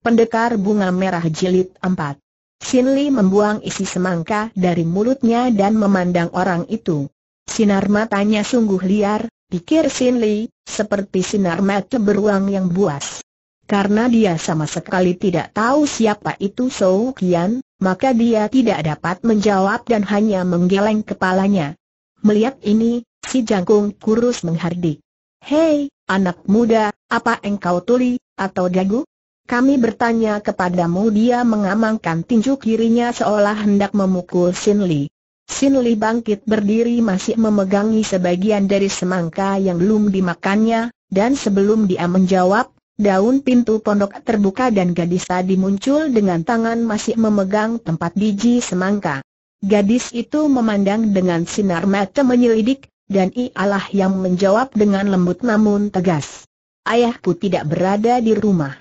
Pendekar Bunga Merah Jilid 4 Shin Li membuang isi semangka dari mulutnya dan memandang orang itu. Sinar matanya sungguh liar, pikir Shin Li, seperti sinar mata beruang yang buas. Karena dia sama sekali tidak tahu siapa itu Sou Kian, maka dia tidak dapat menjawab dan hanya menggeleng kepalanya. Melihat ini, si jangkung kurus menghardik. Hei, anak muda, apa engkau tuli, atau dagu? Kami bertanya kepadamu dia mengamankan tinju kirinya seolah hendak memukul Sin Li. Sin Li bangkit berdiri masih memegangi sebagian dari semangka yang belum dimakannya, dan sebelum dia menjawab, daun pintu pondok terbuka dan gadis tadi muncul dengan tangan masih memegang tempat biji semangka. Gadis itu memandang dengan sinar mata menyelidik, dan ialah yang menjawab dengan lembut namun tegas. Ayahku tidak berada di rumah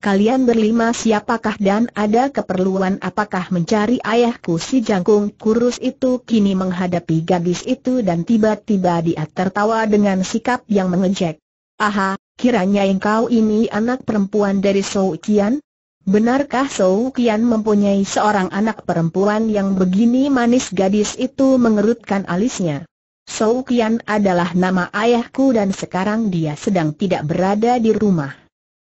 kalian berlima siapakah dan ada keperluan apakah mencari ayahku si jangkung kurus itu kini menghadapi gadis itu dan tiba-tiba dia tertawa dengan sikap yang mengejek. Aha, kiranya engkau ini anak perempuan dari Sou Kian? Benarkah Sou Kian mempunyai seorang anak perempuan yang begini manis gadis itu mengerutkan alisnya? Sou Kian adalah nama ayahku dan sekarang dia sedang tidak berada di rumah.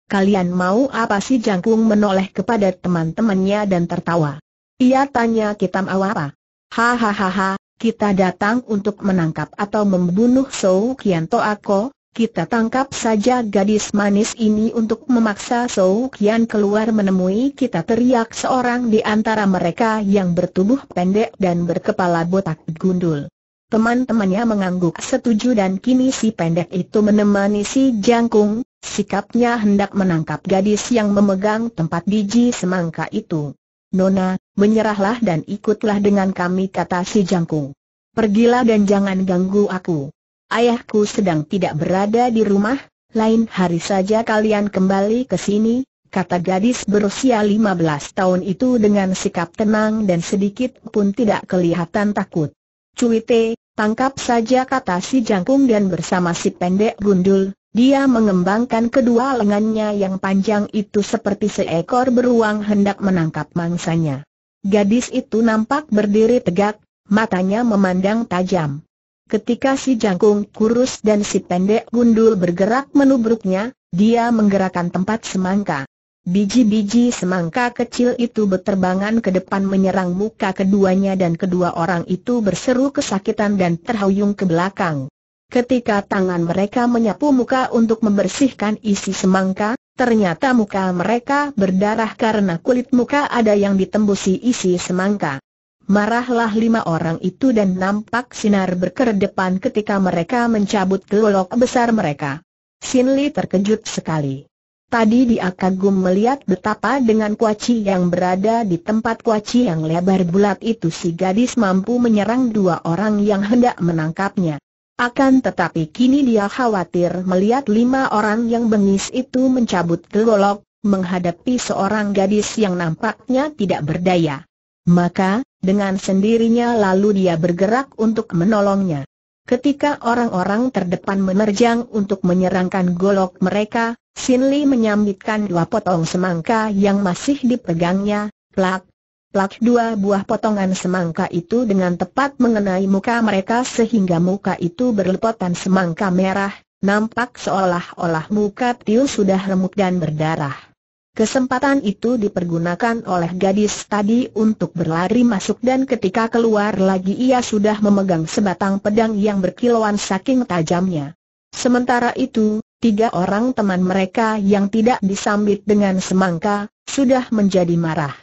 Kalian mau apa sih jangkung menoleh kepada teman-temannya dan tertawa. Ia tanya kita mau apa? Hahaha, kita datang untuk menangkap atau membunuh Sou Kian Toako, kita tangkap saja gadis manis ini untuk memaksa Sou Kian keluar menemui kita teriak seorang di antara mereka yang bertubuh pendek dan berkepala botak gundul. Teman-temannya mengangguk setuju dan kini si pendek itu menemani si jangkung, Sikapnya hendak menangkap gadis yang memegang tempat biji semangka itu. Nona, menyerahlah dan ikutlah dengan kami kata si jangkung. Pergilah dan jangan ganggu aku. Ayahku sedang tidak berada di rumah, lain hari saja kalian kembali ke sini, kata gadis berusia 15 tahun itu dengan sikap tenang dan sedikit pun tidak kelihatan takut. Cuite, tangkap saja kata si jangkung dan bersama si pendek gundul, dia mengembangkan kedua lengannya yang panjang itu seperti seekor beruang hendak menangkap mangsanya. Gadis itu nampak berdiri tegak, matanya memandang tajam. Ketika si jangkung kurus dan si pendek gundul bergerak menubruknya, dia menggerakkan tempat semangka. Biji-biji semangka kecil itu berterbangan ke depan menyerang muka keduanya dan kedua orang itu berseru kesakitan dan terhuyung ke belakang. Ketika tangan mereka menyapu muka untuk membersihkan isi semangka, ternyata muka mereka berdarah karena kulit muka ada yang ditembusi isi semangka. Marahlah lima orang itu dan nampak sinar berkedepan ketika mereka mencabut gelok besar mereka. Sin Li terkejut sekali. Tadi dia kagum melihat betapa dengan kuaci yang berada di tempat kuaci yang lebar bulat itu si gadis mampu menyerang dua orang yang hendak menangkapnya. Akan tetapi kini dia khawatir melihat lima orang yang bengis itu mencabut gelolok, menghadapi seorang gadis yang nampaknya tidak berdaya. Maka, dengan sendirinya lalu dia bergerak untuk menolongnya. Ketika orang-orang terdepan menerjang untuk menyerangkan golok mereka, Sinli Li menyambitkan dua potong semangka yang masih dipegangnya, plak, Plak dua buah potongan semangka itu dengan tepat mengenai muka mereka sehingga muka itu berlepotan semangka merah, nampak seolah-olah muka Tiu sudah remuk dan berdarah. Kesempatan itu dipergunakan oleh gadis tadi untuk berlari masuk dan ketika keluar lagi ia sudah memegang sebatang pedang yang berkilauan saking tajamnya. Sementara itu, tiga orang teman mereka yang tidak disambit dengan semangka, sudah menjadi marah.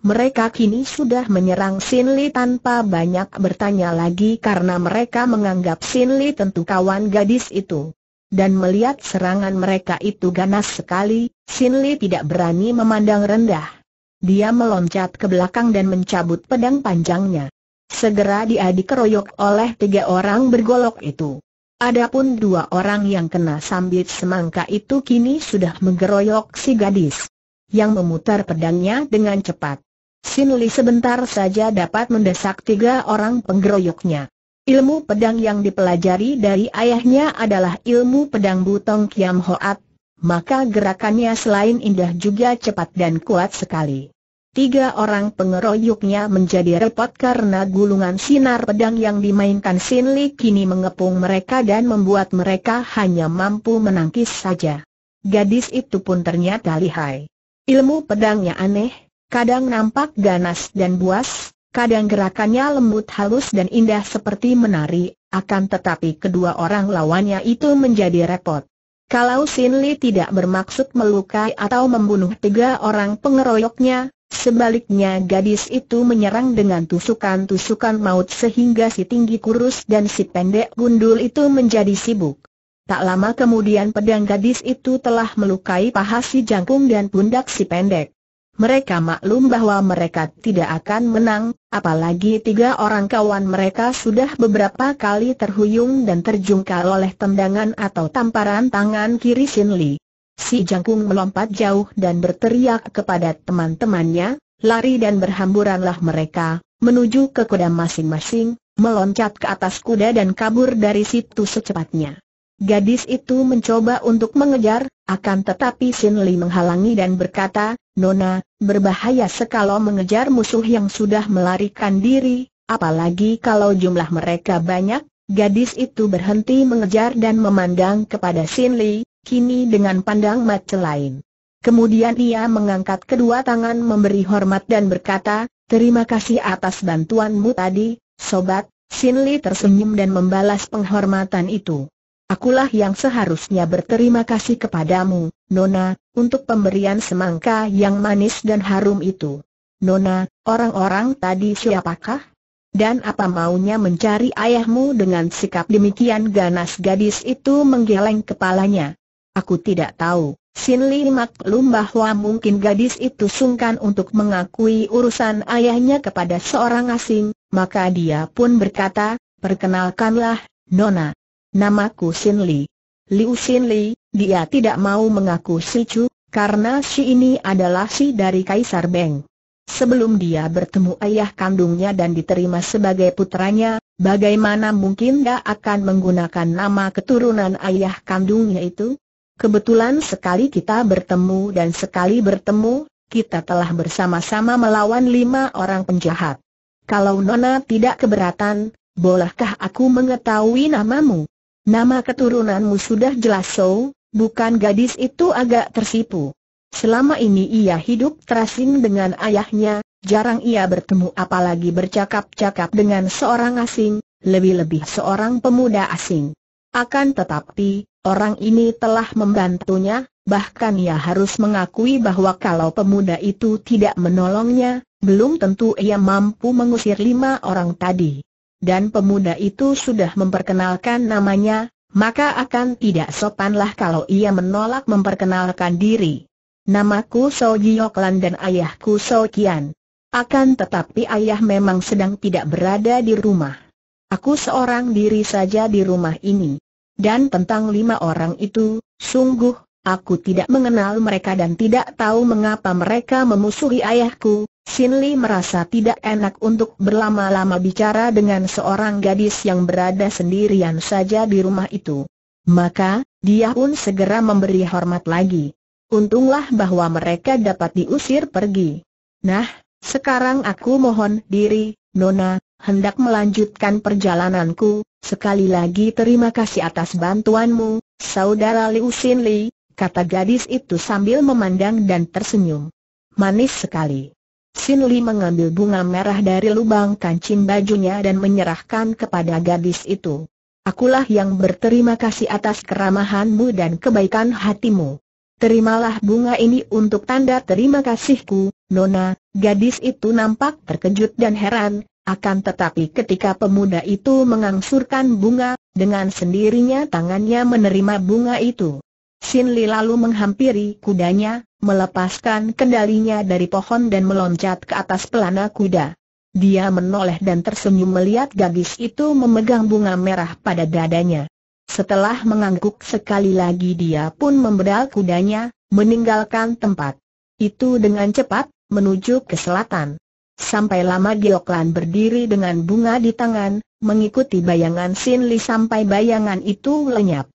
Mereka kini sudah menyerang Sin Li tanpa banyak bertanya lagi karena mereka menganggap Sin Li tentu kawan gadis itu. Dan melihat serangan mereka itu ganas sekali, Sin Li tidak berani memandang rendah. Dia meloncat ke belakang dan mencabut pedang panjangnya. Segera dia dikeroyok oleh tiga orang bergolok itu. Adapun dua orang yang kena sambit semangka itu kini sudah menggeroyok si gadis. Yang memutar pedangnya dengan cepat. Sin Li sebentar saja dapat mendesak tiga orang penggeroyoknya. Ilmu pedang yang dipelajari dari ayahnya adalah ilmu pedang Butong Kiam Hoat, maka gerakannya selain indah juga cepat dan kuat sekali. Tiga orang pengeroyoknya menjadi repot karena gulungan sinar pedang yang dimainkan Sin Li kini mengepung mereka dan membuat mereka hanya mampu menangkis saja. Gadis itu pun ternyata lihai. Ilmu pedangnya aneh, kadang nampak ganas dan buas, kadang gerakannya lembut halus dan indah seperti menari, akan tetapi kedua orang lawannya itu menjadi repot. Kalau Sin Li tidak bermaksud melukai atau membunuh tiga orang pengeroyoknya, Sebaliknya gadis itu menyerang dengan tusukan-tusukan maut sehingga si tinggi kurus dan si pendek gundul itu menjadi sibuk. Tak lama kemudian pedang gadis itu telah melukai paha si jangkung dan pundak si pendek. Mereka maklum bahwa mereka tidak akan menang, apalagi tiga orang kawan mereka sudah beberapa kali terhuyung dan terjungkal oleh tendangan atau tamparan tangan kiri Sin Li. Si Jangkung melompat jauh dan berteriak kepada teman-temannya, lari dan berhamburanlah mereka, menuju ke kuda masing-masing, meloncat ke atas kuda dan kabur dari situ secepatnya. Gadis itu mencoba untuk mengejar, akan tetapi Sin Li menghalangi dan berkata, Nona, berbahaya sekalau mengejar musuh yang sudah melarikan diri, apalagi kalau jumlah mereka banyak, gadis itu berhenti mengejar dan memandang kepada Sin Li, kini dengan pandang mata lain. Kemudian ia mengangkat kedua tangan memberi hormat dan berkata, Terima kasih atas bantuanmu tadi, sobat, Sin Li tersenyum dan membalas penghormatan itu. Akulah yang seharusnya berterima kasih kepadamu, Nona, untuk pemberian semangka yang manis dan harum itu. Nona, orang-orang tadi siapakah? Dan apa maunya mencari ayahmu dengan sikap demikian ganas gadis itu menggeleng kepalanya. Aku tidak tahu, Sin Li maklum bahwa mungkin gadis itu sungkan untuk mengakui urusan ayahnya kepada seorang asing, maka dia pun berkata, perkenalkanlah, Nona. Namaku Sin Li. Liu Sin Li, dia tidak mau mengaku si Chu, karena si ini adalah si dari Kaisar Beng. Sebelum dia bertemu ayah kandungnya dan diterima sebagai putranya, bagaimana mungkin dia akan menggunakan nama keturunan ayah kandungnya itu? Kebetulan sekali kita bertemu dan sekali bertemu, kita telah bersama-sama melawan lima orang penjahat. Kalau Nona tidak keberatan, bolehkah aku mengetahui namamu? Nama keturunanmu sudah jelas so, bukan gadis itu agak tersipu. Selama ini ia hidup terasing dengan ayahnya, jarang ia bertemu apalagi bercakap-cakap dengan seorang asing, lebih-lebih seorang pemuda asing. Akan tetapi, orang ini telah membantunya, bahkan ia harus mengakui bahwa kalau pemuda itu tidak menolongnya, belum tentu ia mampu mengusir lima orang tadi dan pemuda itu sudah memperkenalkan namanya, maka akan tidak sopanlah kalau ia menolak memperkenalkan diri. Namaku So Jioklan dan ayahku So Kian. Akan tetapi ayah memang sedang tidak berada di rumah. Aku seorang diri saja di rumah ini. Dan tentang lima orang itu, sungguh, aku tidak mengenal mereka dan tidak tahu mengapa mereka memusuhi ayahku, Sin Li merasa tidak enak untuk berlama-lama bicara dengan seorang gadis yang berada sendirian saja di rumah itu. Maka, dia pun segera memberi hormat lagi. Untunglah bahwa mereka dapat diusir pergi. Nah, sekarang aku mohon diri, Nona, hendak melanjutkan perjalananku, sekali lagi terima kasih atas bantuanmu, saudara Liu Sin Li, kata gadis itu sambil memandang dan tersenyum. Manis sekali. Sin Li mengambil bunga merah dari lubang kancing bajunya dan menyerahkan kepada gadis itu. Akulah yang berterima kasih atas keramahanmu dan kebaikan hatimu. Terimalah bunga ini untuk tanda terima kasihku, Nona. Gadis itu nampak terkejut dan heran, akan tetapi ketika pemuda itu mengangsurkan bunga, dengan sendirinya tangannya menerima bunga itu. Sin Li lalu menghampiri kudanya, melepaskan kendalinya dari pohon dan meloncat ke atas pelana kuda. Dia menoleh dan tersenyum melihat gadis itu memegang bunga merah pada dadanya. Setelah mengangguk sekali lagi dia pun membedal kudanya, meninggalkan tempat itu dengan cepat, menuju ke selatan. Sampai lama Gioklan berdiri dengan bunga di tangan, mengikuti bayangan Sin sampai bayangan itu lenyap.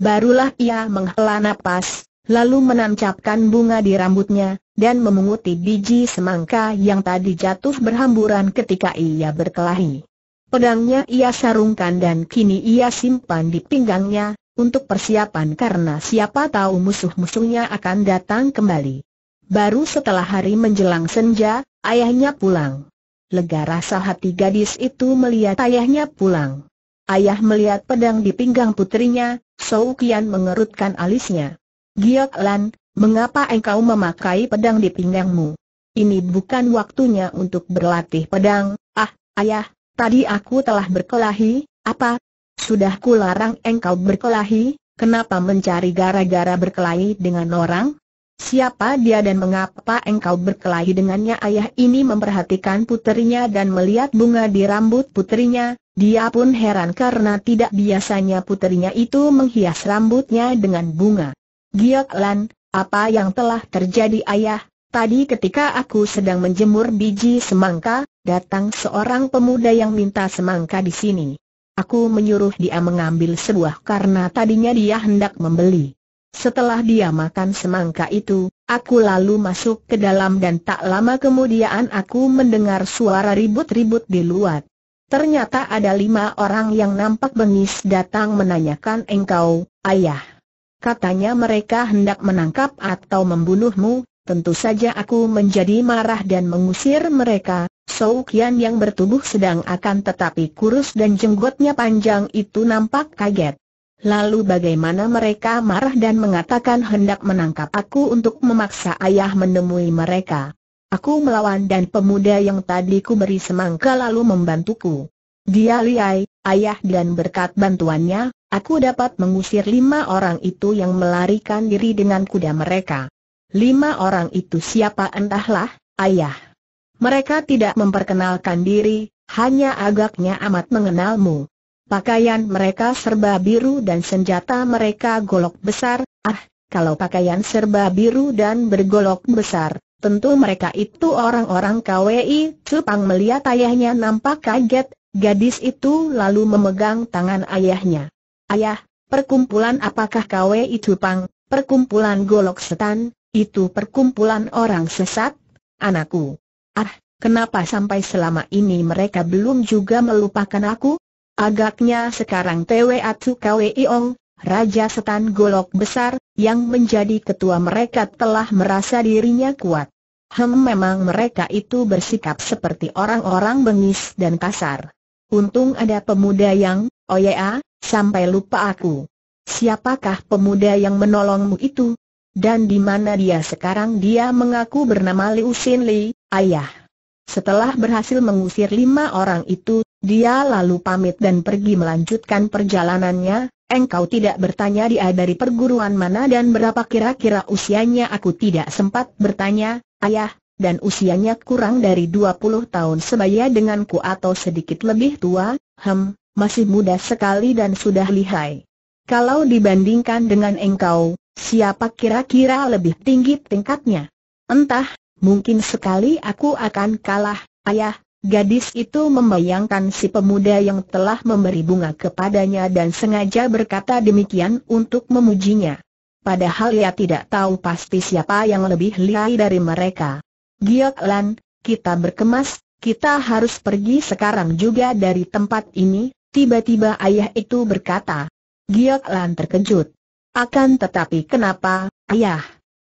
Barulah ia menghela napas, lalu menancapkan bunga di rambutnya, dan memunguti biji semangka yang tadi jatuh berhamburan ketika ia berkelahi. Pedangnya ia sarungkan dan kini ia simpan di pinggangnya, untuk persiapan karena siapa tahu musuh-musuhnya akan datang kembali. Baru setelah hari menjelang senja, ayahnya pulang. Lega rasa hati gadis itu melihat ayahnya pulang. Ayah melihat pedang di pinggang putrinya, Soukian mengerutkan alisnya. Giok Lan, mengapa engkau memakai pedang di pinggangmu? Ini bukan waktunya untuk berlatih pedang, ah, ayah, tadi aku telah berkelahi, apa? Sudah kularang engkau berkelahi, kenapa mencari gara-gara berkelahi dengan orang? Siapa dia dan mengapa engkau berkelahi dengannya ayah ini memperhatikan puterinya dan melihat bunga di rambut puterinya, dia pun heran karena tidak biasanya puterinya itu menghias rambutnya dengan bunga. Giok Lan, apa yang telah terjadi ayah? Tadi ketika aku sedang menjemur biji semangka, datang seorang pemuda yang minta semangka di sini. Aku menyuruh dia mengambil sebuah karena tadinya dia hendak membeli. Setelah dia makan semangka itu, aku lalu masuk ke dalam dan tak lama kemudian aku mendengar suara ribut-ribut di luar. Ternyata ada lima orang yang nampak bengis datang menanyakan engkau, ayah katanya mereka hendak menangkap atau membunuhmu, tentu saja aku menjadi marah dan mengusir mereka, Sou Kian yang bertubuh sedang akan tetapi kurus dan jenggotnya panjang itu nampak kaget. Lalu bagaimana mereka marah dan mengatakan hendak menangkap aku untuk memaksa ayah menemui mereka. Aku melawan dan pemuda yang tadi ku beri semangka lalu membantuku. Dia liai, ayah dan berkat bantuannya, Aku dapat mengusir lima orang itu yang melarikan diri dengan kuda mereka. Lima orang itu siapa entahlah, ayah. Mereka tidak memperkenalkan diri, hanya agaknya amat mengenalmu. Pakaian mereka serba biru dan senjata mereka golok besar, ah, kalau pakaian serba biru dan bergolok besar, tentu mereka itu orang-orang KWI, Cupang melihat ayahnya nampak kaget, gadis itu lalu memegang tangan ayahnya. Ayah, perkumpulan apakah KW itu pang, perkumpulan golok setan, itu perkumpulan orang sesat? Anakku. Ah, kenapa sampai selama ini mereka belum juga melupakan aku? Agaknya sekarang Atsu KW Iong, Raja Setan Golok Besar, yang menjadi ketua mereka telah merasa dirinya kuat. Hem memang mereka itu bersikap seperti orang-orang bengis dan kasar. Untung ada pemuda yang, oh ya, Sampai lupa aku. Siapakah pemuda yang menolongmu itu? Dan di mana dia sekarang? Dia mengaku bernama Liu Xin Li, ayah. Setelah berhasil mengusir lima orang itu, dia lalu pamit dan pergi melanjutkan perjalanannya. Engkau tidak bertanya dia dari perguruan mana dan berapa kira-kira usianya aku tidak sempat bertanya, ayah, dan usianya kurang dari 20 tahun sebaya denganku atau sedikit lebih tua, hem, masih muda sekali dan sudah lihai. Kalau dibandingkan dengan engkau, siapa kira-kira lebih tinggi tingkatnya? Entah, mungkin sekali aku akan kalah, ayah. Gadis itu membayangkan si pemuda yang telah memberi bunga kepadanya dan sengaja berkata demikian untuk memujinya. Padahal ia tidak tahu pasti siapa yang lebih lihai dari mereka. Giok Lan, kita berkemas, kita harus pergi sekarang juga dari tempat ini, Tiba-tiba ayah itu berkata. Giok Lan terkejut. Akan tetapi kenapa, ayah?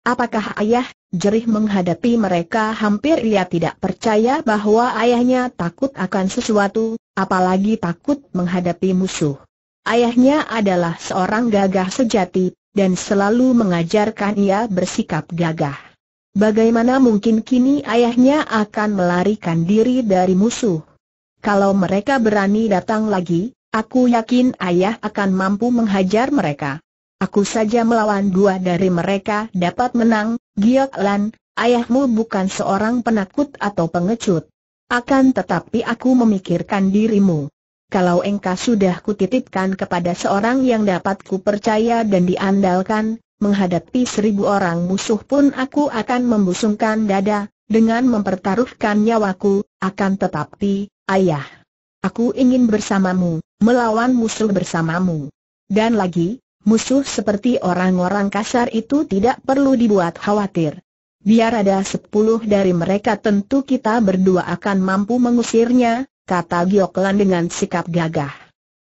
Apakah ayah, jerih menghadapi mereka hampir ia tidak percaya bahwa ayahnya takut akan sesuatu, apalagi takut menghadapi musuh. Ayahnya adalah seorang gagah sejati, dan selalu mengajarkan ia bersikap gagah. Bagaimana mungkin kini ayahnya akan melarikan diri dari musuh? Kalau mereka berani datang lagi, aku yakin ayah akan mampu menghajar mereka. Aku saja melawan dua dari mereka dapat menang, Giok Lan, ayahmu bukan seorang penakut atau pengecut. Akan tetapi aku memikirkan dirimu. Kalau engkau sudah kutitipkan kepada seorang yang dapat kupercaya dan diandalkan, menghadapi seribu orang musuh pun aku akan membusungkan dada, dengan mempertaruhkan nyawaku, akan tetapi, Ayah, aku ingin bersamamu, melawan musuh bersamamu. Dan lagi, musuh seperti orang-orang kasar itu tidak perlu dibuat khawatir. Biar ada sepuluh dari mereka tentu kita berdua akan mampu mengusirnya, kata Gioklan dengan sikap gagah.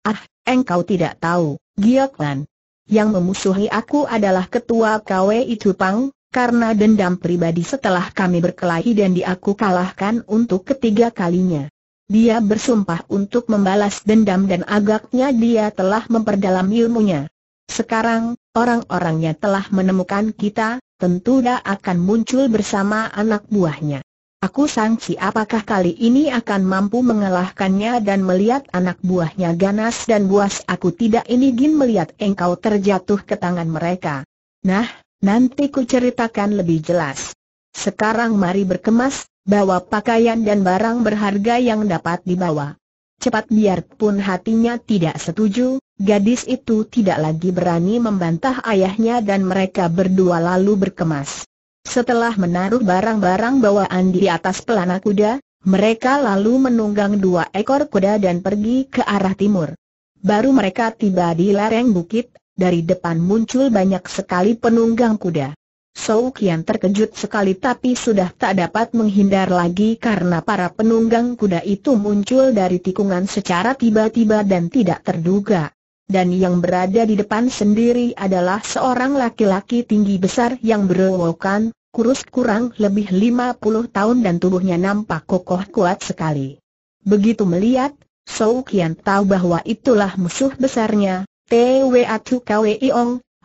Ah, engkau tidak tahu, Gioklan. Yang memusuhi aku adalah ketua KW itu Pang, karena dendam pribadi setelah kami berkelahi dan diaku kalahkan untuk ketiga kalinya. Dia bersumpah untuk membalas dendam dan agaknya dia telah memperdalam ilmunya. Sekarang, orang-orangnya telah menemukan kita, tentu dia akan muncul bersama anak buahnya. Aku sangsi apakah kali ini akan mampu mengalahkannya dan melihat anak buahnya ganas dan buas aku tidak ingin melihat engkau terjatuh ke tangan mereka. Nah, nanti ku ceritakan lebih jelas. Sekarang mari berkemas, bawa pakaian dan barang berharga yang dapat dibawa. Cepat biarpun hatinya tidak setuju, gadis itu tidak lagi berani membantah ayahnya dan mereka berdua lalu berkemas. Setelah menaruh barang-barang bawaan di atas pelana kuda, mereka lalu menunggang dua ekor kuda dan pergi ke arah timur. Baru mereka tiba di lereng bukit, dari depan muncul banyak sekali penunggang kuda. Sou Kian terkejut sekali tapi sudah tak dapat menghindar lagi karena para penunggang kuda itu muncul dari tikungan secara tiba-tiba dan tidak terduga. Dan yang berada di depan sendiri adalah seorang laki-laki tinggi besar yang berewokan, kurus kurang lebih 50 tahun dan tubuhnya nampak kokoh kuat sekali. Begitu melihat, Sou Kian tahu bahwa itulah musuh besarnya, Twa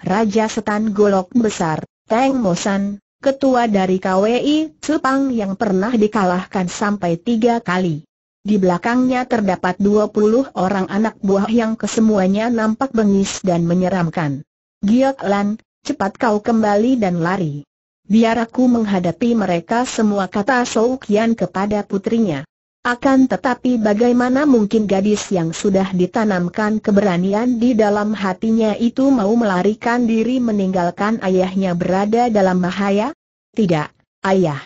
Raja Setan Golok Besar. Teng Mosan, ketua dari KWI Cepang yang pernah dikalahkan sampai tiga kali. Di belakangnya terdapat dua puluh orang anak buah yang kesemuanya nampak bengis dan menyeramkan. Giok Lan, cepat kau kembali dan lari. Biar aku menghadapi mereka semua kata Shou Kian kepada putrinya. Akan tetapi bagaimana mungkin gadis yang sudah ditanamkan keberanian di dalam hatinya itu mau melarikan diri meninggalkan ayahnya berada dalam bahaya? Tidak, ayah.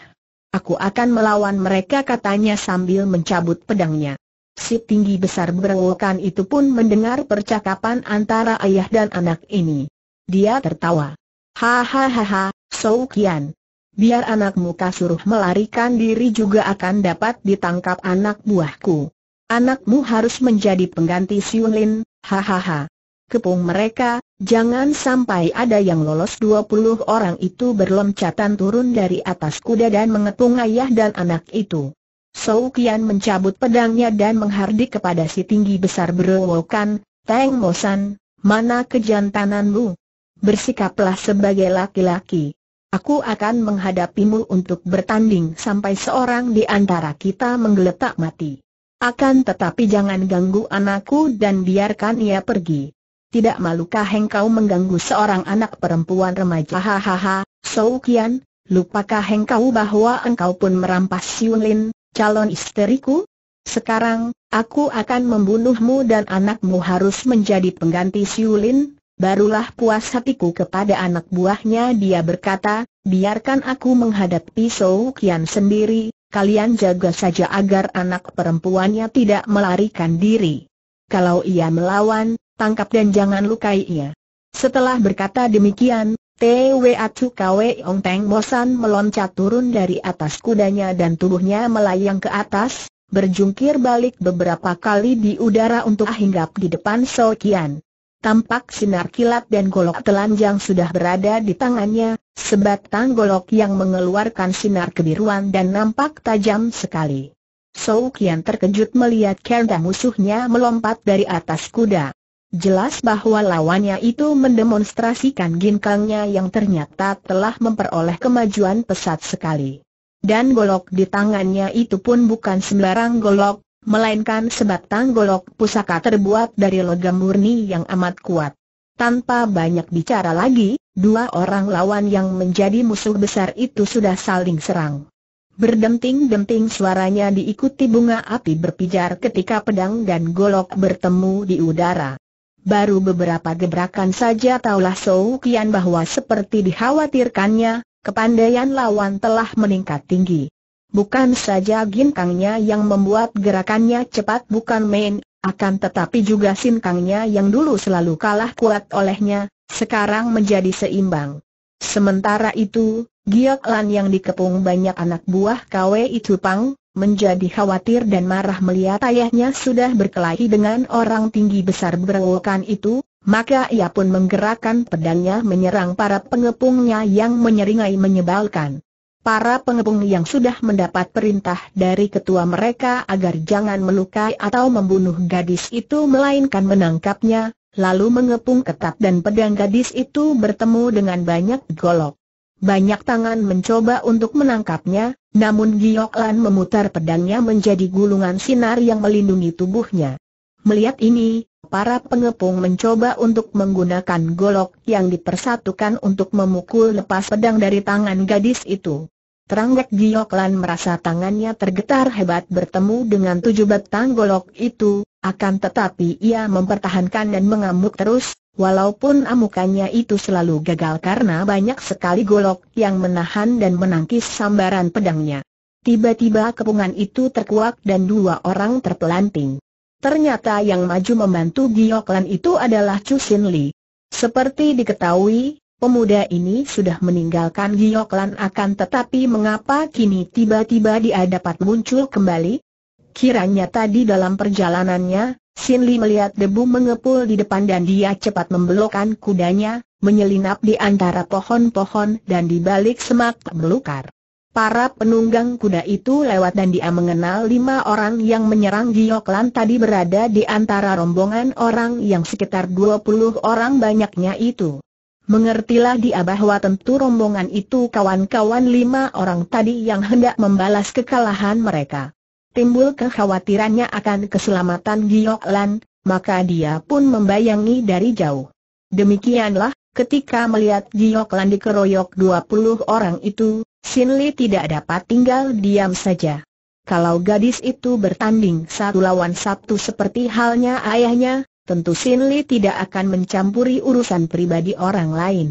Aku akan melawan mereka katanya sambil mencabut pedangnya. Si tinggi besar berewokan itu pun mendengar percakapan antara ayah dan anak ini. Dia tertawa. Hahaha, Soukian, biar anakmu kasuruh melarikan diri juga akan dapat ditangkap anak buahku. Anakmu harus menjadi pengganti Siulin, hahaha. Kepung mereka, jangan sampai ada yang lolos 20 orang itu berloncatan turun dari atas kuda dan mengepung ayah dan anak itu. Sou Kian mencabut pedangnya dan menghardik kepada si tinggi besar berewokan, Teng Mosan, mana kejantananmu? Bersikaplah sebagai laki-laki. Aku akan menghadapimu untuk bertanding sampai seorang di antara kita menggeletak mati. Akan tetapi jangan ganggu anakku dan biarkan ia pergi. Tidak malukah engkau mengganggu seorang anak perempuan remaja? Hahaha, Sou Kian, lupakah engkau bahwa engkau pun merampas Xiu Lin, calon isteriku? Sekarang, aku akan membunuhmu dan anakmu harus menjadi pengganti Xiu Lin, Barulah puas hatiku kepada anak buahnya dia berkata, biarkan aku menghadapi Shou Kian sendiri, kalian jaga saja agar anak perempuannya tidak melarikan diri. Kalau ia melawan, tangkap dan jangan lukai ia. Setelah berkata demikian, Twa Cukawe Ong Teng Bosan meloncat turun dari atas kudanya dan tubuhnya melayang ke atas, berjungkir balik beberapa kali di udara untuk hinggap di depan Kian. Tampak sinar kilat dan golok telanjang sudah berada di tangannya, sebatang golok yang mengeluarkan sinar kebiruan dan nampak tajam sekali. Sou Kian terkejut melihat kerda musuhnya melompat dari atas kuda. Jelas bahwa lawannya itu mendemonstrasikan ginkangnya yang ternyata telah memperoleh kemajuan pesat sekali. Dan golok di tangannya itu pun bukan sembarang golok, melainkan sebatang golok pusaka terbuat dari logam murni yang amat kuat. Tanpa banyak bicara lagi, dua orang lawan yang menjadi musuh besar itu sudah saling serang. Berdenting-denting suaranya diikuti bunga api berpijar ketika pedang dan golok bertemu di udara. Baru beberapa gebrakan saja taulah Sou Kian bahwa seperti dikhawatirkannya, kepandaian lawan telah meningkat tinggi. Bukan saja ginkangnya yang membuat gerakannya cepat bukan main, akan tetapi juga sinkangnya yang dulu selalu kalah kuat olehnya, sekarang menjadi seimbang. Sementara itu, Giok Lan yang dikepung banyak anak buah KW itu pang, menjadi khawatir dan marah melihat ayahnya sudah berkelahi dengan orang tinggi besar berwokan itu, maka ia pun menggerakkan pedangnya menyerang para pengepungnya yang menyeringai menyebalkan para pengepung yang sudah mendapat perintah dari ketua mereka agar jangan melukai atau membunuh gadis itu melainkan menangkapnya, lalu mengepung ketat dan pedang gadis itu bertemu dengan banyak golok. Banyak tangan mencoba untuk menangkapnya, namun Giok Lan memutar pedangnya menjadi gulungan sinar yang melindungi tubuhnya. Melihat ini, para pengepung mencoba untuk menggunakan golok yang dipersatukan untuk memukul lepas pedang dari tangan gadis itu. Teranggak Gioklan merasa tangannya tergetar hebat bertemu dengan tujuh batang golok itu, akan tetapi ia mempertahankan dan mengamuk terus, walaupun amukannya itu selalu gagal karena banyak sekali golok yang menahan dan menangkis sambaran pedangnya. Tiba-tiba kepungan itu terkuak dan dua orang terpelanting. Ternyata yang maju membantu Gioklan itu adalah Chu Sin Li. Seperti diketahui, Pemuda ini sudah meninggalkan Gioklan akan tetapi mengapa kini tiba-tiba dia dapat muncul kembali? Kiranya tadi dalam perjalanannya, Sin Li melihat debu mengepul di depan dan dia cepat membelokkan kudanya, menyelinap di antara pohon-pohon dan di balik semak belukar. Para penunggang kuda itu lewat dan dia mengenal lima orang yang menyerang Gioklan tadi berada di antara rombongan orang yang sekitar 20 orang banyaknya itu. Mengertilah dia bahwa tentu rombongan itu kawan-kawan lima orang tadi yang hendak membalas kekalahan mereka. Timbul kekhawatirannya akan keselamatan Giok Lan, maka dia pun membayangi dari jauh. Demikianlah, ketika melihat Giok Lan dikeroyok puluh orang itu, Sin Li tidak dapat tinggal diam saja. Kalau gadis itu bertanding satu lawan satu seperti halnya ayahnya, tentu Sin Li tidak akan mencampuri urusan pribadi orang lain.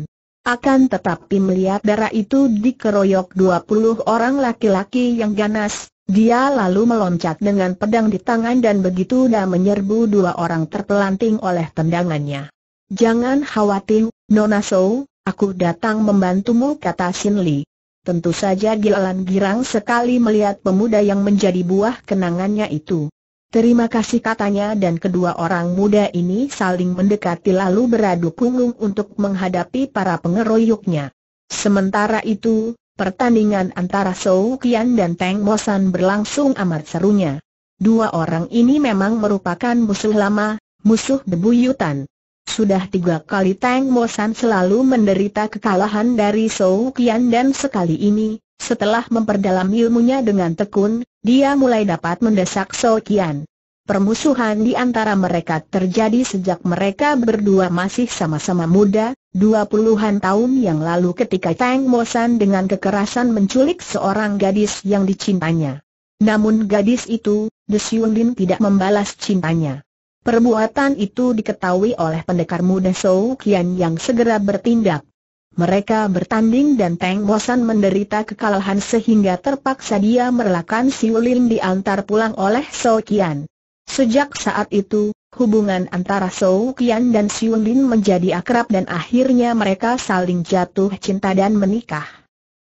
Akan tetapi melihat darah itu dikeroyok 20 orang laki-laki yang ganas, dia lalu meloncat dengan pedang di tangan dan begitu dah menyerbu dua orang terpelanting oleh tendangannya. Jangan khawatir, Nona Sou, aku datang membantumu kata Sin Li. Tentu saja Gilalan girang sekali melihat pemuda yang menjadi buah kenangannya itu. Terima kasih katanya dan kedua orang muda ini saling mendekati lalu beradu punggung untuk menghadapi para pengeroyoknya. Sementara itu, pertandingan antara Sou Kian dan Teng San berlangsung amat serunya. Dua orang ini memang merupakan musuh lama, musuh bebuyutan. Sudah tiga kali Tang Mo San selalu menderita kekalahan dari Sou Kian dan sekali ini, setelah memperdalam ilmunya dengan tekun, dia mulai dapat mendesak Sou Kian. Permusuhan di antara mereka terjadi sejak mereka berdua masih sama-sama muda, dua puluhan tahun yang lalu ketika Tang Mo San dengan kekerasan menculik seorang gadis yang dicintanya. Namun gadis itu, Desyundin tidak membalas cintanya. Perbuatan itu diketahui oleh pendekar muda Shou Qian yang segera bertindak. Mereka bertanding dan Teng Bosan menderita kekalahan sehingga terpaksa dia merelakan Si Lin diantar pulang oleh Shou Qian. Sejak saat itu, hubungan antara Shou Qian dan Si Lin menjadi akrab dan akhirnya mereka saling jatuh cinta dan menikah.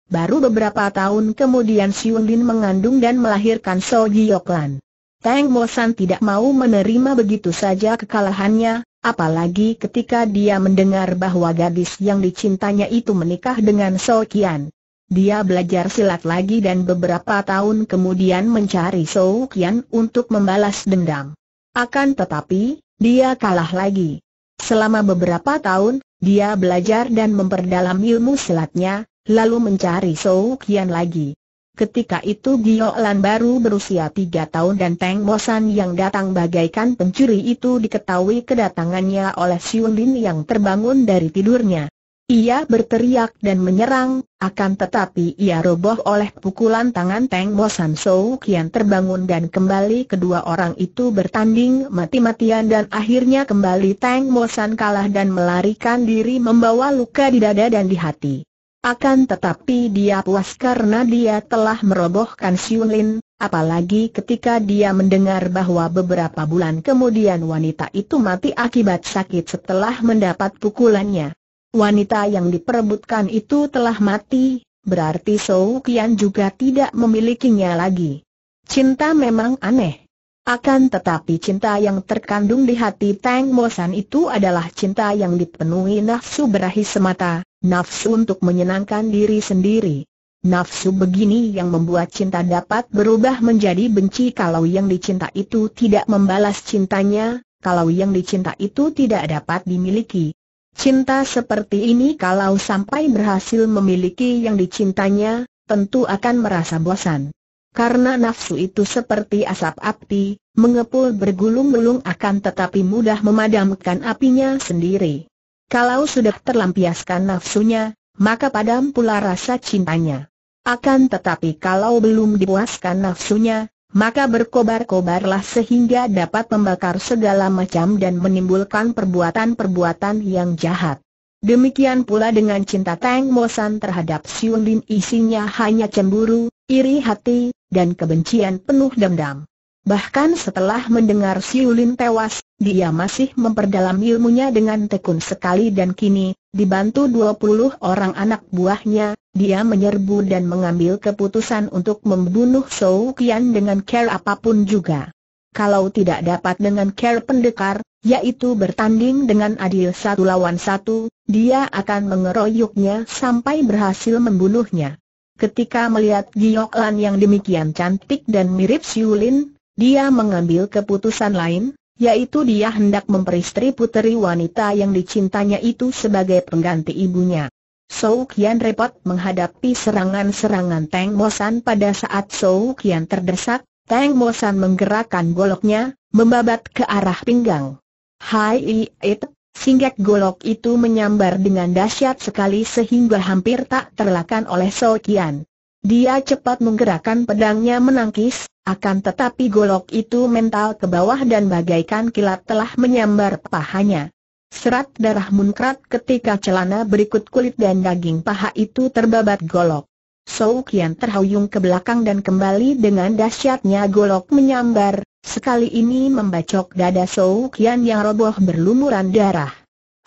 Baru beberapa tahun kemudian Si Lin mengandung dan melahirkan Shou Gioklan. Tang Mosan tidak mau menerima begitu saja kekalahannya, apalagi ketika dia mendengar bahwa gadis yang dicintanya itu menikah dengan So Kian. Dia belajar silat lagi dan beberapa tahun kemudian mencari So Kian untuk membalas dendam. Akan tetapi, dia kalah lagi. Selama beberapa tahun, dia belajar dan memperdalam ilmu silatnya, lalu mencari So Kian lagi. Ketika itu Gio Lan baru berusia tiga tahun dan Mo Bosan yang datang bagaikan pencuri itu diketahui kedatangannya oleh Siun Lin yang terbangun dari tidurnya. Ia berteriak dan menyerang, akan tetapi ia roboh oleh pukulan tangan Mo Bosan Sou Kian terbangun dan kembali kedua orang itu bertanding mati-matian dan akhirnya kembali Mo Bosan kalah dan melarikan diri membawa luka di dada dan di hati. Akan tetapi dia puas karena dia telah merobohkan Lin. apalagi ketika dia mendengar bahwa beberapa bulan kemudian wanita itu mati akibat sakit setelah mendapat pukulannya. Wanita yang diperebutkan itu telah mati, berarti Sou Kian juga tidak memilikinya lagi. Cinta memang aneh. Akan tetapi cinta yang terkandung di hati Tang Mo San itu adalah cinta yang dipenuhi nafsu berahi semata, nafsu untuk menyenangkan diri sendiri. Nafsu begini yang membuat cinta dapat berubah menjadi benci kalau yang dicinta itu tidak membalas cintanya, kalau yang dicinta itu tidak dapat dimiliki. Cinta seperti ini kalau sampai berhasil memiliki yang dicintanya, tentu akan merasa bosan. Karena nafsu itu seperti asap api, mengepul bergulung-gulung akan tetapi mudah memadamkan apinya sendiri. Kalau sudah terlampiaskan nafsunya, maka padam pula rasa cintanya. Akan tetapi kalau belum dipuaskan nafsunya, maka berkobar-kobarlah sehingga dapat membakar segala macam dan menimbulkan perbuatan-perbuatan yang jahat. Demikian pula dengan cinta Tang Mosan terhadap Xiu Lin isinya hanya cemburu, iri hati, dan kebencian penuh dendam. Bahkan setelah mendengar Xiu Lin tewas, dia masih memperdalam ilmunya dengan tekun sekali dan kini, dibantu 20 orang anak buahnya, dia menyerbu dan mengambil keputusan untuk membunuh Sou Kian dengan care apapun juga. Kalau tidak dapat dengan care pendekar, yaitu bertanding dengan adil satu lawan satu, dia akan mengeroyoknya sampai berhasil membunuhnya. Ketika melihat Giok Lan yang demikian cantik dan mirip Siulin, dia mengambil keputusan lain, yaitu dia hendak memperistri puteri wanita yang dicintanya itu sebagai pengganti ibunya. Sou Kian repot menghadapi serangan-serangan Teng San pada saat Sou Kian terdesak, Teng San menggerakkan goloknya, membabat ke arah pinggang. Hai it, Singgah golok itu menyambar dengan dahsyat sekali sehingga hampir tak terlakan oleh So Kian. Dia cepat menggerakkan pedangnya menangkis, akan tetapi golok itu mental ke bawah dan bagaikan kilat telah menyambar pahanya. Serat darah munkrat ketika celana berikut kulit dan daging paha itu terbabat golok. So Kian terhuyung ke belakang dan kembali dengan dahsyatnya golok menyambar, Sekali ini membacok dada Sou Kian yang roboh berlumuran darah.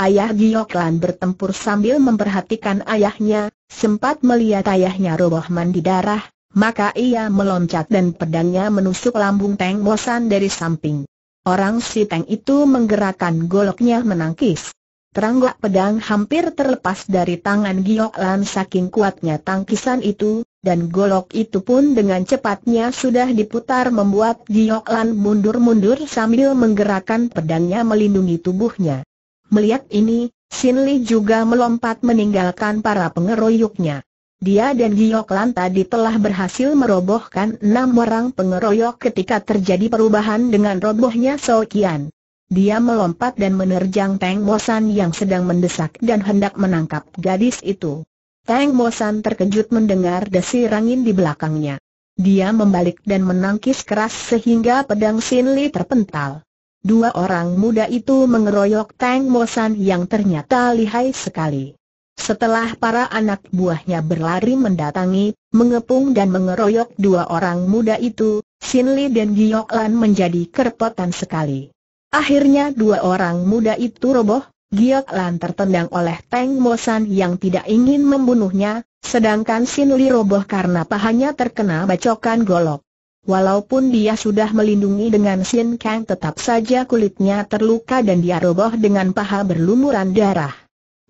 Ayah Gioklan bertempur sambil memperhatikan ayahnya, sempat melihat ayahnya roboh mandi darah, maka ia meloncat dan pedangnya menusuk lambung Teng Bosan dari samping. Orang si Teng itu menggerakkan goloknya menangkis. Teranggak pedang hampir terlepas dari tangan Gioklan saking kuatnya tangkisan itu, dan golok itu pun dengan cepatnya sudah diputar membuat Giok Lan mundur-mundur sambil menggerakkan pedangnya melindungi tubuhnya. Melihat ini, Sin Li juga melompat meninggalkan para pengeroyoknya. Dia dan Giok Lan tadi telah berhasil merobohkan enam orang pengeroyok ketika terjadi perubahan dengan robohnya So Kian. Dia melompat dan menerjang Teng Mosan yang sedang mendesak dan hendak menangkap gadis itu. Tang Mosan terkejut mendengar desir angin di belakangnya. Dia membalik dan menangkis keras sehingga pedang Sin Li terpental. Dua orang muda itu mengeroyok Tang Mosan yang ternyata lihai sekali. Setelah para anak buahnya berlari mendatangi, mengepung dan mengeroyok dua orang muda itu, Sin Li dan Giok Lan menjadi kerepotan sekali. Akhirnya dua orang muda itu roboh, Giok Lan tertendang oleh Peng Mo San yang tidak ingin membunuhnya, sedangkan Sin Li roboh karena pahanya terkena bacokan golok. Walaupun dia sudah melindungi dengan Sin Kang tetap saja kulitnya terluka dan dia roboh dengan paha berlumuran darah.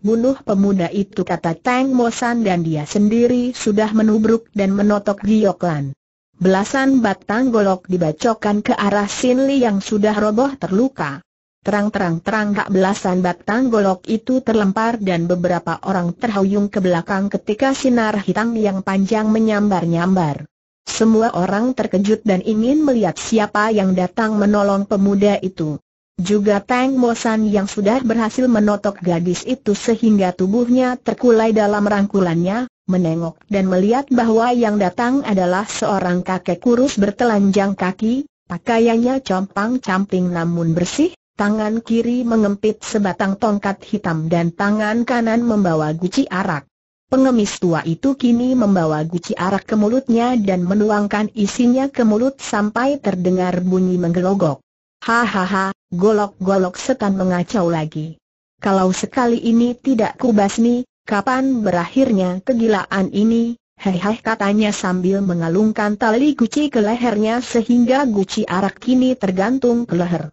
Bunuh pemuda itu kata Tang San dan dia sendiri sudah menubruk dan menotok Lan. Belasan batang golok dibacokan ke arah Sin Li yang sudah roboh terluka. Terang-terang-terang gak belasan batang golok itu terlempar dan beberapa orang terhuyung ke belakang ketika sinar hitam yang panjang menyambar-nyambar. Semua orang terkejut dan ingin melihat siapa yang datang menolong pemuda itu. Juga Tang San yang sudah berhasil menotok gadis itu sehingga tubuhnya terkulai dalam rangkulannya, menengok dan melihat bahwa yang datang adalah seorang kakek kurus bertelanjang kaki, pakaiannya compang-camping namun bersih, tangan kiri mengempit sebatang tongkat hitam dan tangan kanan membawa guci arak. Pengemis tua itu kini membawa guci arak ke mulutnya dan menuangkan isinya ke mulut sampai terdengar bunyi menggelogok. Hahaha, golok-golok setan mengacau lagi. Kalau sekali ini tidak kubasmi, kapan berakhirnya kegilaan ini? Hehehe katanya sambil mengalungkan tali guci ke lehernya sehingga guci arak kini tergantung ke leher.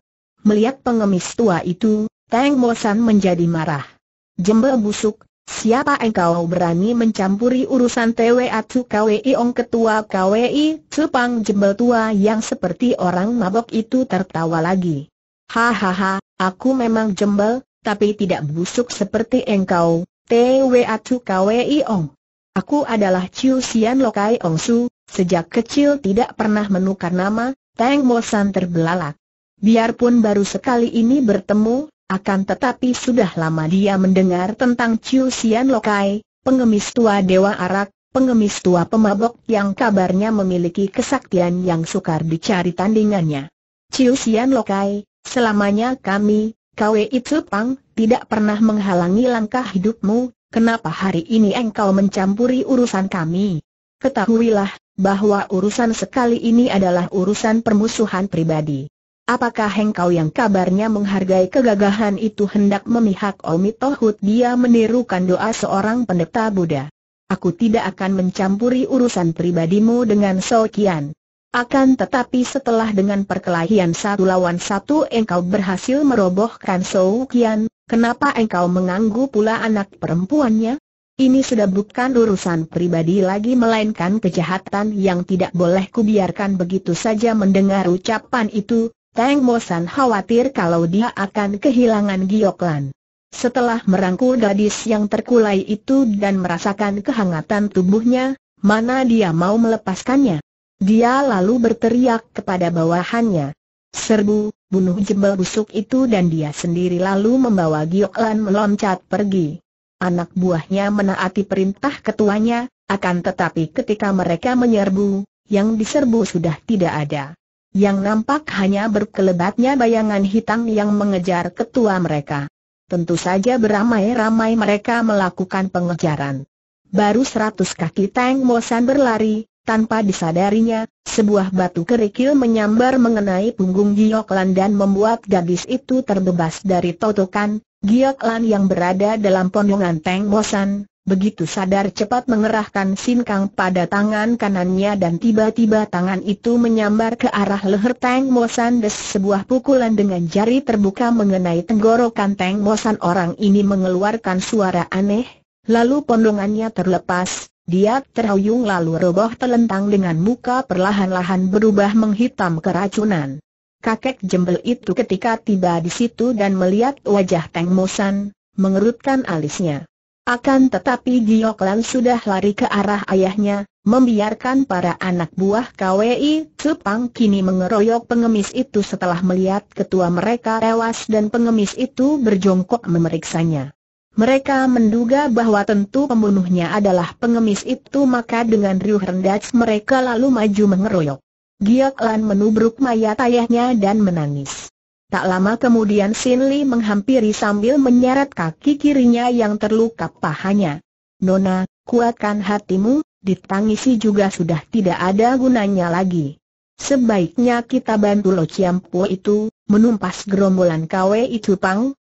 Melihat pengemis tua itu, Tang Mo San menjadi marah. Jembel busuk, siapa engkau berani mencampuri urusan Tewe Atsu KWI Ong Ketua KWI Cepang jembel tua yang seperti orang mabok itu tertawa lagi. Hahaha, aku memang jembel, tapi tidak busuk seperti engkau, Tewe Atsu KWI Ong. Aku adalah Chiu Sian Lokai Ong Su, sejak kecil tidak pernah menukar nama, Tang Mo San terbelalak. Biarpun baru sekali ini bertemu, akan tetapi sudah lama dia mendengar tentang Chiu Xian Lokai, pengemis tua Dewa Arak, pengemis tua pemabok yang kabarnya memiliki kesaktian yang sukar dicari tandingannya. Chiu Xian Lokai, selamanya kami, Kwe Itsu Pang, tidak pernah menghalangi langkah hidupmu, kenapa hari ini engkau mencampuri urusan kami? Ketahuilah, bahwa urusan sekali ini adalah urusan permusuhan pribadi. Apakah engkau yang kabarnya menghargai kegagahan itu hendak memihak Omi Tohut? Dia menirukan doa seorang pendeta Buddha. Aku tidak akan mencampuri urusan pribadimu dengan Sokian. Akan tetapi setelah dengan perkelahian satu lawan satu engkau berhasil merobohkan Sokian, kenapa engkau mengganggu pula anak perempuannya? Ini sudah bukan urusan pribadi lagi melainkan kejahatan yang tidak boleh kubiarkan begitu saja mendengar ucapan itu, Tang San khawatir kalau dia akan kehilangan Gioklan. Setelah merangkul gadis yang terkulai itu dan merasakan kehangatan tubuhnya, mana dia mau melepaskannya. Dia lalu berteriak kepada bawahannya. Serbu, bunuh jebel busuk itu dan dia sendiri lalu membawa Gioklan meloncat pergi. Anak buahnya menaati perintah ketuanya, akan tetapi ketika mereka menyerbu, yang diserbu sudah tidak ada. Yang nampak hanya berkelebatnya bayangan hitam yang mengejar ketua mereka. Tentu saja beramai-ramai mereka melakukan pengejaran. Baru seratus kaki Tang Mosan berlari, tanpa disadarinya, sebuah batu kerikil menyambar mengenai punggung Giok Lan dan membuat gadis itu terbebas dari totokan. Giok Lan yang berada dalam pondongan Tang Mosan, Begitu sadar cepat mengerahkan sinkang pada tangan kanannya dan tiba-tiba tangan itu menyambar ke arah leher Teng Mosan Des sebuah pukulan dengan jari terbuka mengenai tenggorokan Teng Mosan orang ini mengeluarkan suara aneh, lalu pondongannya terlepas, dia terhuyung lalu roboh telentang dengan muka perlahan-lahan berubah menghitam keracunan. Kakek jembel itu ketika tiba di situ dan melihat wajah Teng Mosan, mengerutkan alisnya. Akan tetapi Gioklan sudah lari ke arah ayahnya, membiarkan para anak buah KWI Cepang kini mengeroyok pengemis itu setelah melihat ketua mereka tewas dan pengemis itu berjongkok memeriksanya. Mereka menduga bahwa tentu pembunuhnya adalah pengemis itu maka dengan riuh rendah mereka lalu maju mengeroyok. Gioklan menubruk mayat ayahnya dan menangis. Tak lama kemudian Sin Li menghampiri sambil menyeret kaki kirinya yang terluka pahanya. Nona, kuatkan hatimu, ditangisi juga sudah tidak ada gunanya lagi. Sebaiknya kita bantu Lo Po itu, menumpas gerombolan KW itu pang,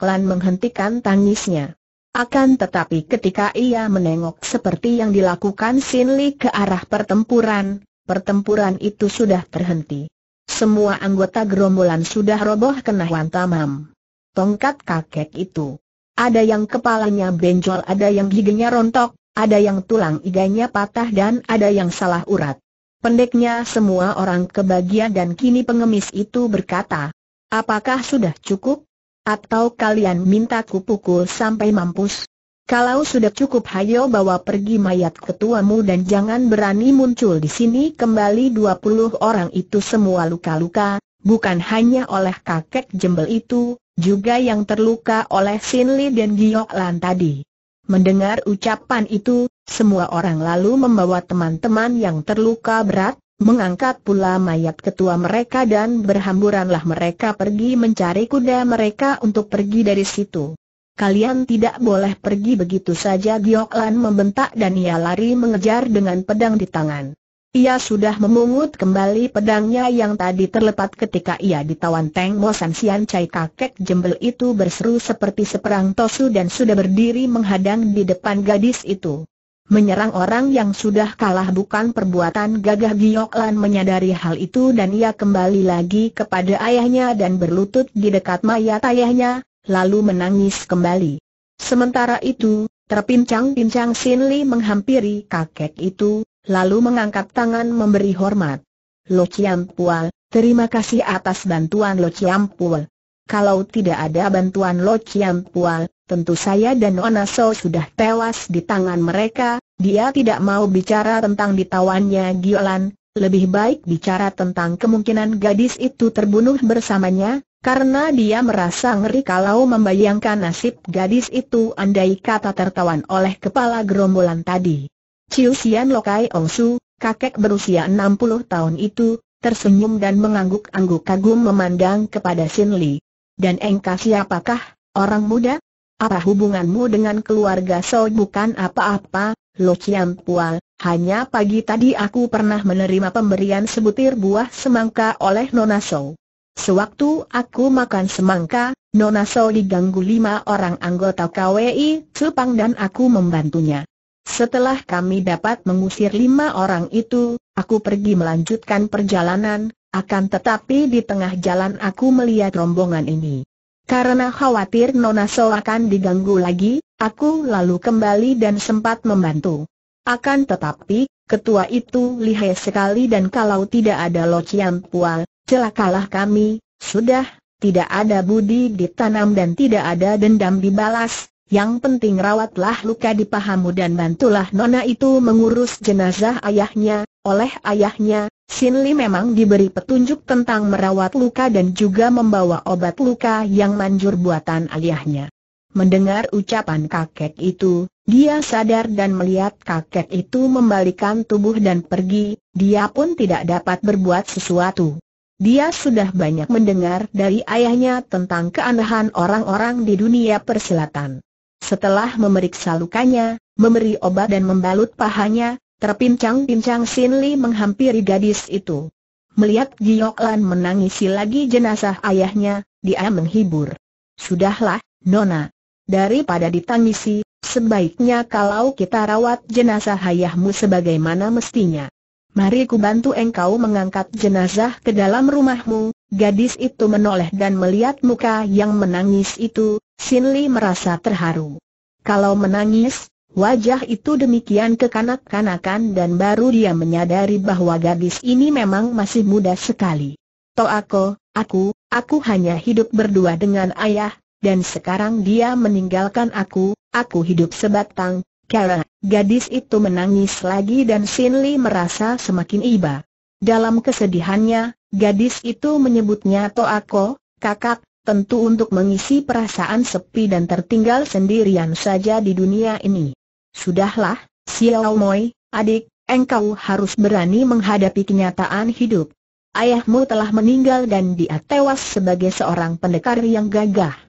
Klan menghentikan tangisnya. Akan tetapi ketika ia menengok seperti yang dilakukan Sin Li ke arah pertempuran, pertempuran itu sudah terhenti. Semua anggota gerombolan sudah roboh kena tamam. Tongkat kakek itu. Ada yang kepalanya benjol, ada yang giginya rontok, ada yang tulang iganya patah dan ada yang salah urat. Pendeknya semua orang kebagian dan kini pengemis itu berkata, Apakah sudah cukup? Atau kalian minta kupukul sampai mampus? Kalau sudah cukup hayo bawa pergi mayat ketuamu dan jangan berani muncul di sini kembali 20 orang itu semua luka-luka, bukan hanya oleh kakek jembel itu, juga yang terluka oleh Sin Li dan Giok Lan tadi. Mendengar ucapan itu, semua orang lalu membawa teman-teman yang terluka berat, mengangkat pula mayat ketua mereka dan berhamburanlah mereka pergi mencari kuda mereka untuk pergi dari situ kalian tidak boleh pergi begitu saja Gioklan membentak dan ia lari mengejar dengan pedang di tangan. Ia sudah memungut kembali pedangnya yang tadi terlepas ketika ia ditawan Teng Mo San Sian Chai kakek jembel itu berseru seperti seperang tosu dan sudah berdiri menghadang di depan gadis itu. Menyerang orang yang sudah kalah bukan perbuatan gagah Giok Lan menyadari hal itu dan ia kembali lagi kepada ayahnya dan berlutut di dekat mayat ayahnya, lalu menangis kembali. Sementara itu, terpincang-pincang Sin Li menghampiri kakek itu, lalu mengangkat tangan memberi hormat. Lo Chiam Pual, terima kasih atas bantuan Lo Chiam Pual. Kalau tidak ada bantuan Lo Chiam Pual, tentu saya dan Ona So sudah tewas di tangan mereka, dia tidak mau bicara tentang ditawannya Giolan, lebih baik bicara tentang kemungkinan gadis itu terbunuh bersamanya, karena dia merasa ngeri kalau membayangkan nasib gadis itu andai kata tertawan oleh kepala gerombolan tadi. Chiu Xian Lokai Ong Su, kakek berusia 60 tahun itu, tersenyum dan mengangguk-angguk kagum memandang kepada Sin Li. Dan engkau siapakah, orang muda? Apa hubunganmu dengan keluarga So bukan apa-apa, Lo Chiam Pual, hanya pagi tadi aku pernah menerima pemberian sebutir buah semangka oleh Nona So. Sewaktu aku makan semangka, Nona So diganggu lima orang anggota KWI Cepang dan aku membantunya. Setelah kami dapat mengusir lima orang itu, aku pergi melanjutkan perjalanan, akan tetapi di tengah jalan aku melihat rombongan ini. Karena khawatir Nona So akan diganggu lagi, aku lalu kembali dan sempat membantu. Akan tetapi, ketua itu lihai sekali dan kalau tidak ada Lo Chiam Pua, celakalah kami, sudah, tidak ada budi ditanam dan tidak ada dendam dibalas, yang penting rawatlah luka di pahamu dan bantulah nona itu mengurus jenazah ayahnya, oleh ayahnya, Sin Li memang diberi petunjuk tentang merawat luka dan juga membawa obat luka yang manjur buatan ayahnya. Mendengar ucapan kakek itu, dia sadar dan melihat kakek itu membalikan tubuh dan pergi, dia pun tidak dapat berbuat sesuatu. Dia sudah banyak mendengar dari ayahnya tentang keanehan orang-orang di dunia persilatan. Setelah memeriksa lukanya, memberi obat dan membalut pahanya, terpincang-pincang Sin Li menghampiri gadis itu. Melihat Giok Lan menangisi lagi jenazah ayahnya, dia menghibur. Sudahlah, Nona, daripada ditangisi, sebaiknya kalau kita rawat jenazah ayahmu sebagaimana mestinya. Mari ku bantu engkau mengangkat jenazah ke dalam rumahmu. Gadis itu menoleh dan melihat muka yang menangis itu, Sinli merasa terharu. Kalau menangis, wajah itu demikian kekanak-kanakan dan baru dia menyadari bahwa gadis ini memang masih muda sekali. aku, aku, aku hanya hidup berdua dengan ayah, dan sekarang dia meninggalkan aku, aku hidup sebatang, kara, gadis itu menangis lagi dan Sin Li merasa semakin iba. Dalam kesedihannya, gadis itu menyebutnya Toako, kakak, tentu untuk mengisi perasaan sepi dan tertinggal sendirian saja di dunia ini. Sudahlah, Xiao Moi, adik, engkau harus berani menghadapi kenyataan hidup ayahmu telah meninggal dan dia tewas sebagai seorang pendekar yang gagah.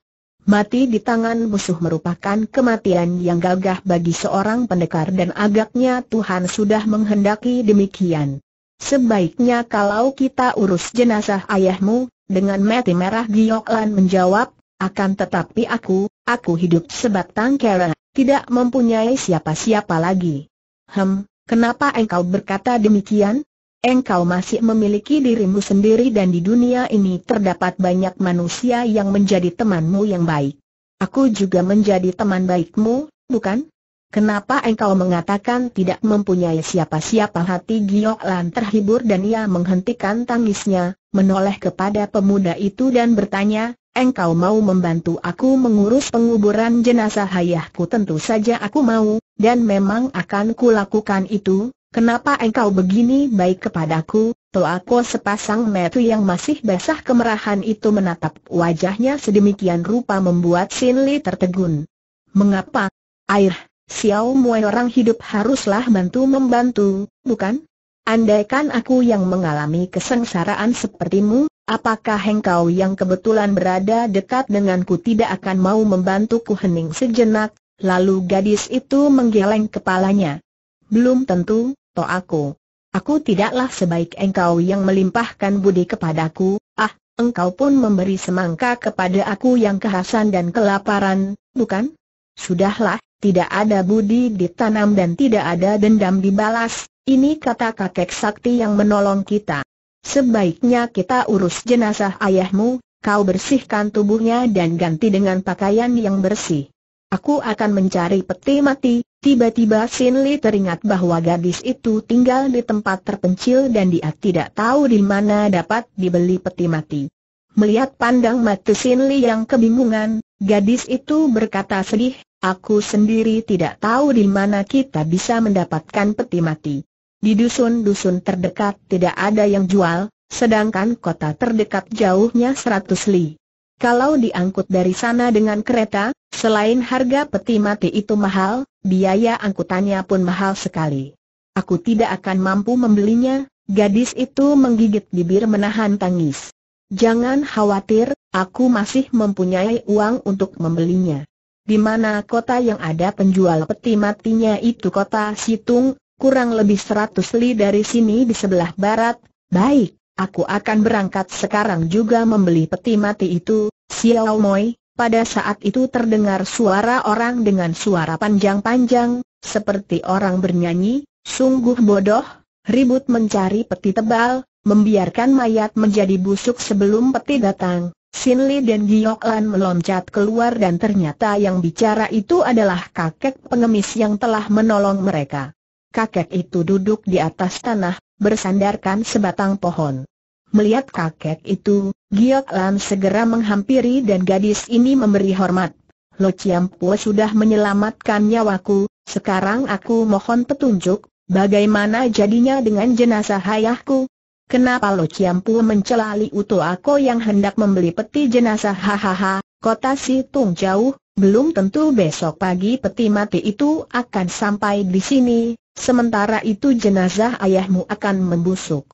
Mati di tangan musuh merupakan kematian yang gagah bagi seorang pendekar dan agaknya Tuhan sudah menghendaki demikian. Sebaiknya kalau kita urus jenazah ayahmu, dengan mati merah Giok menjawab, akan tetapi aku, aku hidup sebatang kera, tidak mempunyai siapa-siapa lagi. Hem, kenapa engkau berkata demikian? Engkau masih memiliki dirimu sendiri dan di dunia ini terdapat banyak manusia yang menjadi temanmu yang baik. Aku juga menjadi teman baikmu, bukan? Kenapa engkau mengatakan tidak mempunyai siapa-siapa hati Giok Lan terhibur dan ia menghentikan tangisnya, menoleh kepada pemuda itu dan bertanya, engkau mau membantu aku mengurus penguburan jenazah ayahku tentu saja aku mau, dan memang akan kulakukan itu, Kenapa engkau begini baik kepadaku? Toako sepasang metu yang masih basah kemerahan itu menatap wajahnya sedemikian rupa membuat Sin Li tertegun. Mengapa? Air, Xiao Mui orang hidup haruslah bantu membantu, bukan? Andaikan aku yang mengalami kesengsaraan sepertimu, apakah engkau yang kebetulan berada dekat denganku tidak akan mau membantuku hening sejenak? Lalu gadis itu menggeleng kepalanya. Belum tentu, to aku. Aku tidaklah sebaik engkau yang melimpahkan budi kepadaku, ah, engkau pun memberi semangka kepada aku yang kehasan dan kelaparan, bukan? Sudahlah, tidak ada budi ditanam dan tidak ada dendam dibalas, ini kata kakek sakti yang menolong kita. Sebaiknya kita urus jenazah ayahmu, kau bersihkan tubuhnya dan ganti dengan pakaian yang bersih. Aku akan mencari peti mati, Tiba-tiba Sin Li teringat bahwa gadis itu tinggal di tempat terpencil dan dia tidak tahu di mana dapat dibeli peti mati. Melihat pandang mata Sin Li yang kebingungan, gadis itu berkata sedih, aku sendiri tidak tahu di mana kita bisa mendapatkan peti mati. Di dusun-dusun terdekat tidak ada yang jual, sedangkan kota terdekat jauhnya 100 li. Kalau diangkut dari sana dengan kereta, Selain harga peti mati itu mahal, biaya angkutannya pun mahal sekali. Aku tidak akan mampu membelinya, gadis itu menggigit bibir menahan tangis. Jangan khawatir, aku masih mempunyai uang untuk membelinya. Di mana kota yang ada penjual peti matinya itu kota Situng, kurang lebih 100 li dari sini di sebelah barat. Baik, aku akan berangkat sekarang juga membeli peti mati itu, Xiao Moi, pada saat itu terdengar suara orang dengan suara panjang-panjang, seperti orang bernyanyi, sungguh bodoh, ribut mencari peti tebal, membiarkan mayat menjadi busuk sebelum peti datang. Sin Li dan Giok Lan meloncat keluar dan ternyata yang bicara itu adalah kakek pengemis yang telah menolong mereka. Kakek itu duduk di atas tanah, bersandarkan sebatang pohon. Melihat kakek itu, Giok Lam segera menghampiri dan gadis ini memberi hormat. Lo Chiampo sudah menyelamatkan nyawaku, sekarang aku mohon petunjuk, bagaimana jadinya dengan jenazah ayahku? Kenapa Lo Chiampo mencela Liu Ako yang hendak membeli peti jenazah hahaha, kota Situng jauh, belum tentu besok pagi peti mati itu akan sampai di sini, sementara itu jenazah ayahmu akan membusuk.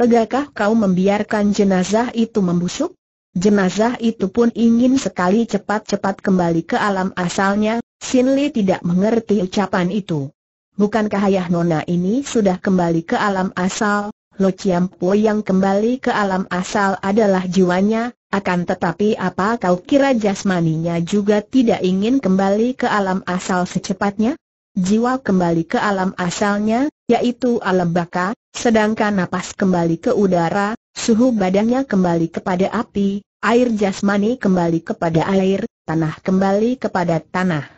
Tegakkah kau membiarkan jenazah itu membusuk? Jenazah itu pun ingin sekali cepat-cepat kembali ke alam asalnya, Sin Li tidak mengerti ucapan itu. Bukankah ayah Nona ini sudah kembali ke alam asal? Lo Chiam Po yang kembali ke alam asal adalah jiwanya, akan tetapi apa kau kira jasmaninya juga tidak ingin kembali ke alam asal secepatnya? Jiwa kembali ke alam asalnya, yaitu alam baka, Sedangkan napas kembali ke udara, suhu badannya kembali kepada api, air jasmani kembali kepada air, tanah kembali kepada tanah.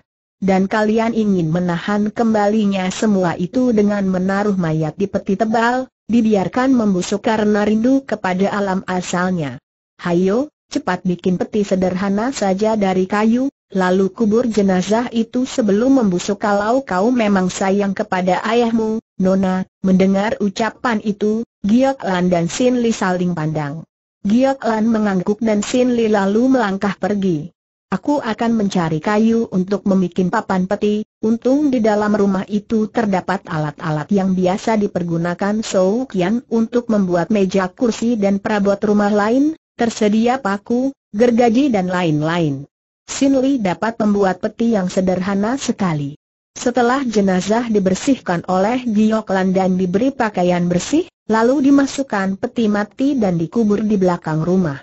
Dan kalian ingin menahan kembalinya semua itu dengan menaruh mayat di peti tebal, dibiarkan membusuk karena rindu kepada alam asalnya. Hayo, cepat bikin peti sederhana saja dari kayu, lalu kubur jenazah itu sebelum membusuk kalau kau memang sayang kepada ayahmu, Nona, mendengar ucapan itu, Giok Lan dan Sin Li saling pandang. Giok Lan mengangguk dan Sin Li lalu melangkah pergi. Aku akan mencari kayu untuk membuat papan peti, untung di dalam rumah itu terdapat alat-alat yang biasa dipergunakan Sou Kian untuk membuat meja kursi dan perabot rumah lain, tersedia paku, gergaji dan lain-lain. Sin Li dapat membuat peti yang sederhana sekali. Setelah jenazah dibersihkan oleh Gioklan dan diberi pakaian bersih, lalu dimasukkan peti mati dan dikubur di belakang rumah.